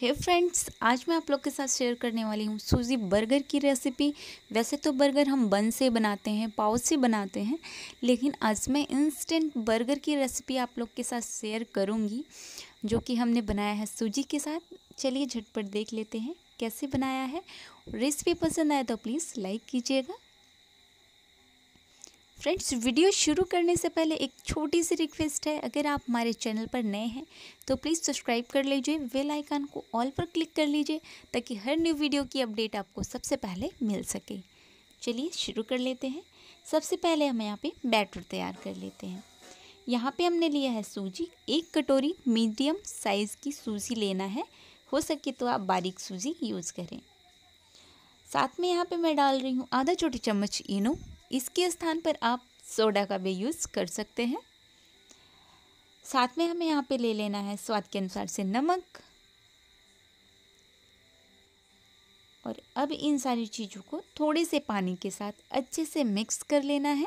हे hey friends आज मैं आप लोग के साथ शेयर करने वाली हूँ सूजी बर्गर की रेसिपी वैसे तो बर्गर हम बन से बनाते हैं पाव से बनाते हैं लेकिन आज मैं इंस्टेंट बर्गर की रेसिपी आप लोग के साथ शेयर करूँगी जो कि हमने बनाया है सूजी के साथ चलिए झटपट देख लेते हैं कैसे बनाया है रेसिपी पसंद आए तो प्लीज़ लाइक कीजिएगा फ्रेंड्स वीडियो शुरू करने से पहले एक छोटी सी रिक्वेस्ट है अगर आप हमारे चैनल पर नए हैं तो प्लीज़ सब्सक्राइब कर लीजिए वेल आइकन को ऑल पर क्लिक कर लीजिए ताकि हर न्यू वीडियो की अपडेट आपको सबसे पहले मिल सके चलिए शुरू कर लेते हैं सबसे पहले हम यहाँ पे बैटर तैयार कर लेते हैं यहाँ पे हमने लिया है सूजी एक कटोरी मीडियम साइज़ की सूजी लेना है हो सके तो आप बारीक सूजी यूज़ करें साथ में यहाँ पर मैं डाल रही हूँ आधा छोटी चम्मच इनो इसके स्थान पर आप सोडा का भी यूज़ कर सकते हैं साथ में हमें यहाँ पे ले लेना है स्वाद के अनुसार से नमक और अब इन सारी चीज़ों को थोड़े से पानी के साथ अच्छे से मिक्स कर लेना है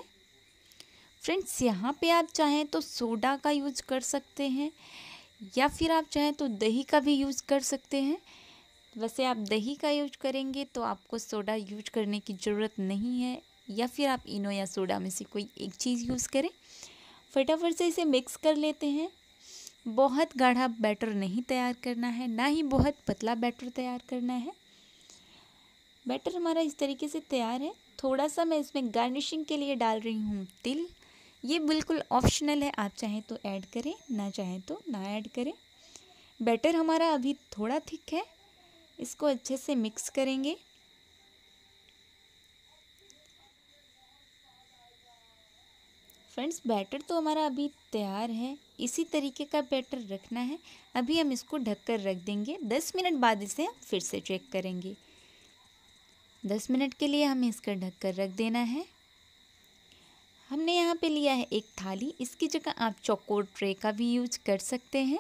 फ्रेंड्स यहाँ पे आप चाहें तो सोडा का यूज़ कर सकते हैं या फिर आप चाहें तो दही का भी यूज़ कर सकते हैं वैसे आप दही का यूज करेंगे तो आपको सोडा यूज करने की ज़रूरत नहीं है या फिर आप इनो या सोडा में से कोई एक चीज़ यूज़ करें फटाफट से इसे मिक्स कर लेते हैं बहुत गाढ़ा बैटर नहीं तैयार करना है ना ही बहुत पतला बैटर तैयार करना है बैटर हमारा इस तरीके से तैयार है थोड़ा सा मैं इसमें गार्निशिंग के लिए डाल रही हूँ तिल ये बिल्कुल ऑप्शनल है आप चाहें तो ऐड करें ना चाहें तो ना ऐड करें बैटर हमारा अभी थोड़ा थिक है इसको अच्छे से मिक्स करेंगे फ्रेंड्स बैटर तो हमारा अभी तैयार है इसी तरीके का बैटर रखना है अभी हम इसको ढक कर रख देंगे दस मिनट बाद इसे हम फिर से चेक करेंगे दस मिनट के लिए हमें इसका ढक कर रख देना है हमने यहाँ पे लिया है एक थाली इसकी जगह आप चौकोर ट्रे का भी यूज कर सकते हैं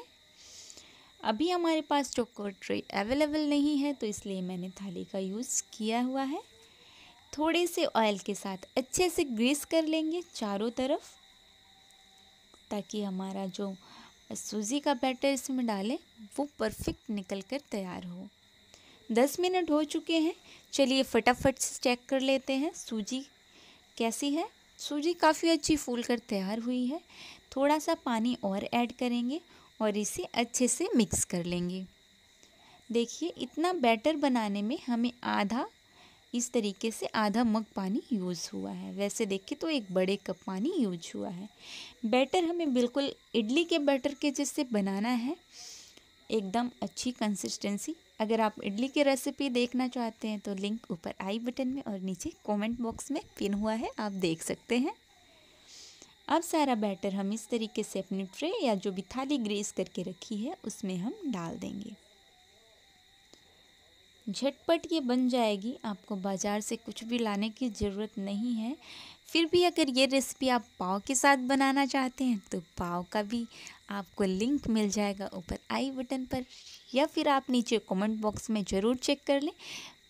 अभी हमारे पास चौकोर ट्रे अवेलेबल नहीं है तो इसलिए मैंने थाली का यूज़ किया हुआ है थोड़े से ऑयल के साथ अच्छे से ग्रीस कर लेंगे चारों तरफ ताकि हमारा जो सूजी का बैटर इसमें डालें वो परफेक्ट निकल कर तैयार हो दस मिनट हो चुके हैं चलिए फटाफट से चेक कर लेते हैं सूजी कैसी है सूजी काफ़ी अच्छी फूल कर तैयार हुई है थोड़ा सा पानी और ऐड करेंगे और इसे अच्छे से मिक्स कर लेंगे देखिए इतना बैटर बनाने में हमें आधा इस तरीके से आधा मग पानी यूज़ हुआ है वैसे देखें तो एक बड़े कप पानी यूज हुआ है बैटर हमें बिल्कुल इडली के बैटर के जैसे बनाना है एकदम अच्छी कंसिस्टेंसी अगर आप इडली की रेसिपी देखना चाहते हैं तो लिंक ऊपर आई बटन में और नीचे कमेंट बॉक्स में पिन हुआ है आप देख सकते हैं अब सारा बैटर हम इस तरीके से अपनी ट्रे या जो भी थाली ग्रेस करके रखी है उसमें हम डाल देंगे झटपट ये बन जाएगी आपको बाज़ार से कुछ भी लाने की ज़रूरत नहीं है फिर भी अगर ये रेसिपी आप पाव के साथ बनाना चाहते हैं तो पाव का भी आपको लिंक मिल जाएगा ऊपर आई बटन पर या फिर आप नीचे कमेंट बॉक्स में ज़रूर चेक कर लें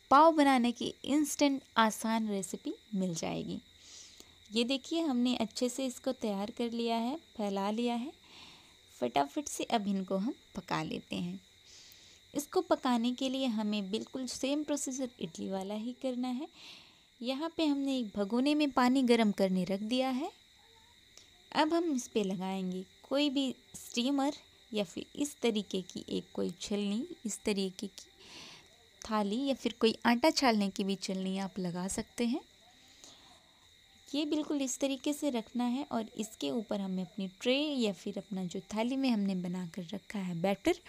पाव बनाने की इंस्टेंट आसान रेसिपी मिल जाएगी ये देखिए हमने अच्छे से इसको तैयार कर लिया है फैला लिया है फटाफट से अब इनको हम पका लेते हैं इसको पकाने के लिए हमें बिल्कुल सेम प्रोसेसर इडली वाला ही करना है यहाँ पे हमने एक भगोने में पानी गर्म करने रख दिया है अब हम इस पर लगाएंगे कोई भी स्टीमर या फिर इस तरीके की एक कोई छलनी इस तरीके की थाली या फिर कोई आटा छालने की भी छलनी आप लगा सकते हैं ये बिल्कुल इस तरीके से रखना है और इसके ऊपर हमें अपनी ट्रे या फिर अपना जो थाली में हमने बना कर रखा है बैटर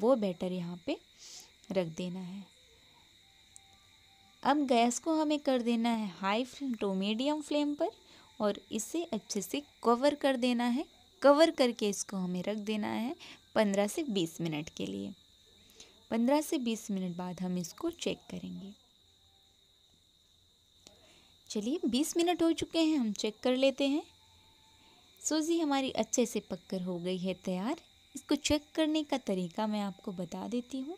वो बैटर यहाँ पे रख देना है अब गैस को हमें कर देना है high flame to medium flame पर और इसे अच्छे से कवर कर देना है कवर करके इसको हमें रख देना है पंद्रह से बीस मिनट के लिए पंद्रह से बीस मिनट बाद हम इसको चेक करेंगे चलिए बीस मिनट हो चुके हैं हम चेक कर लेते हैं सूजी हमारी अच्छे से पककर हो गई है तैयार इसको चेक करने का तरीका मैं आपको बता देती हूँ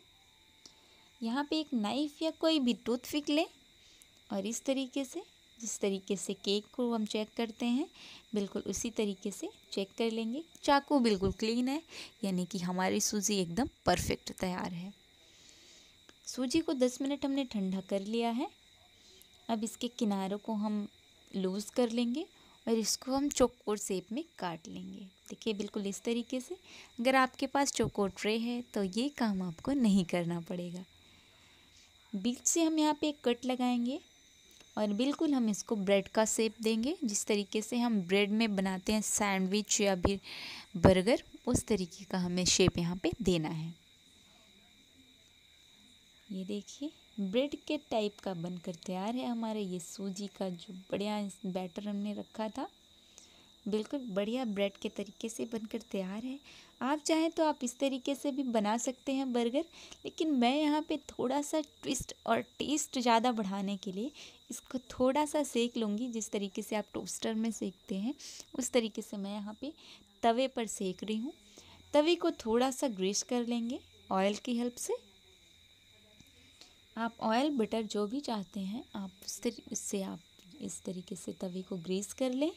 यहाँ पे एक नाइफ़ या कोई भी टूथपिक लें और इस तरीके से जिस तरीके से केक को हम चेक करते हैं बिल्कुल उसी तरीके से चेक कर लेंगे चाकू बिल्कुल क्लीन है यानी कि हमारी सूजी एकदम परफेक्ट तैयार है सूजी को 10 मिनट हमने ठंडा कर लिया है अब इसके किनारों को हम लूज़ कर लेंगे और इसको हम चौकोर सेप में काट लेंगे देखिए बिल्कुल इस तरीके से अगर आपके पास चौकोर ट्रे है तो ये काम आपको नहीं करना पड़ेगा बीच से हम यहाँ पे एक कट लगाएंगे और बिल्कुल हम इसको ब्रेड का सेप देंगे जिस तरीके से हम ब्रेड में बनाते हैं सैंडविच या फिर बर्गर उस तरीके का हमें शेप यहाँ पे देना है ये देखिए ब्रेड के टाइप का बनकर तैयार है हमारा ये सूजी का जो बढ़िया बैटर हमने रखा था बिल्कुल बढ़िया ब्रेड के तरीके से बनकर तैयार है आप चाहें तो आप इस तरीके से भी बना सकते हैं बर्गर लेकिन मैं यहाँ पे थोड़ा सा ट्विस्ट और टेस्ट ज़्यादा बढ़ाने के लिए इसको थोड़ा सा सेक लूँगी जिस तरीके से आप टोस्टर में सेकते हैं उस तरीके से मैं यहाँ पे तवे पर सेक रही हूँ तवे को थोड़ा सा ग्रेस कर लेंगे ऑयल की हेल्प से आप ऑयल बटर जो भी चाहते हैं आप इससे उससे आप इस तरीके से तवे को ग्रीस कर लें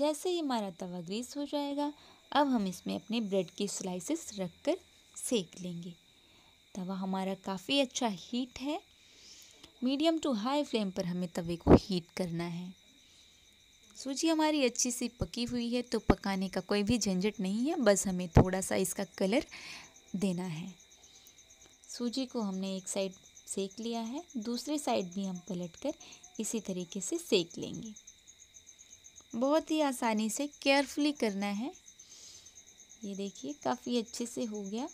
जैसे ही हमारा तवा ग्रीस हो जाएगा अब हम इसमें अपने ब्रेड की स्लाइसेस रख कर सेक लेंगे तवा हमारा काफ़ी अच्छा हीट है मीडियम टू हाई फ्लेम पर हमें तवे को हीट करना है सूजी हमारी अच्छी सी पकी हुई है तो पकाने का कोई भी झंझट नहीं है बस हमें थोड़ा सा इसका कलर देना है सूजी को हमने एक साइड सेक लिया है दूसरी साइड भी हम पलट कर इसी तरीके से सेक लेंगे बहुत ही आसानी से केयरफुली करना है ये देखिए काफ़ी अच्छे से हो गया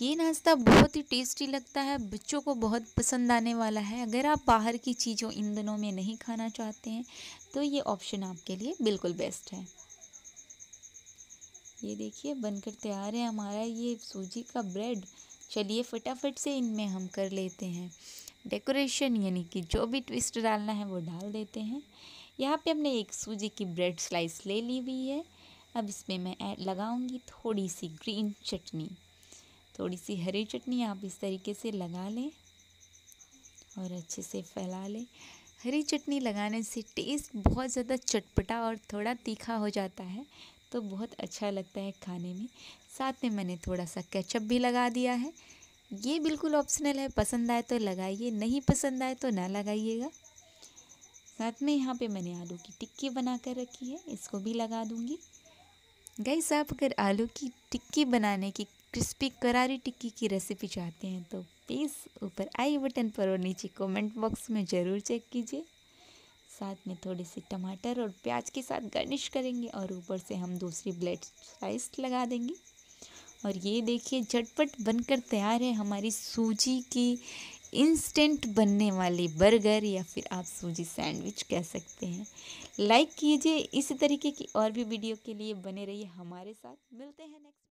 ये नाश्ता बहुत ही टेस्टी लगता है बच्चों को बहुत पसंद आने वाला है अगर आप बाहर की चीज़ों इन दिनों में नहीं खाना चाहते हैं तो ये ऑप्शन आपके लिए बिल्कुल बेस्ट है ये देखिए बनकर तैयार है हमारा ये सूजी का ब्रेड चलिए फटाफट से इनमें हम कर लेते हैं डेकोरेशन यानी कि जो भी ट्विस्ट डालना है वो डाल देते हैं यहाँ पे हमने एक सूजी की ब्रेड स्लाइस ले ली हुई है अब इसमें मैं ऐड लगाऊंगी थोड़ी सी ग्रीन चटनी थोड़ी सी हरी चटनी आप इस तरीके से लगा लें और अच्छे से फैला लें हरी चटनी लगाने से टेस्ट बहुत ज़्यादा चटपटा और थोड़ा तीखा हो जाता है तो बहुत अच्छा लगता है खाने में साथ में मैंने थोड़ा सा केचप भी लगा दिया है ये बिल्कुल ऑप्शनल है पसंद आए तो लगाइए नहीं पसंद आए तो ना लगाइएगा साथ में यहाँ पे मैंने आलू की टिक्की बना कर रखी है इसको भी लगा दूँगी गैस आप अगर आलू की टिक्की बनाने की क्रिस्पी करारी टिक्की की रेसिपी चाहते हैं तो प्लीज़ ऊपर आई बटन पर और नीचे कमेंट बॉक्स में ज़रूर चेक कीजिए साथ में थोड़े से टमाटर और प्याज के साथ गार्निश करेंगे और ऊपर से हम दूसरी ब्लेड स्लाइस लगा देंगे और ये देखिए झटपट बनकर तैयार है हमारी सूजी की इंस्टेंट बनने वाली बर्गर या फिर आप सूजी सैंडविच कह सकते हैं लाइक कीजिए इसी तरीके की और भी वीडियो के लिए बने रहिए हमारे साथ मिलते हैं नेक्स्ट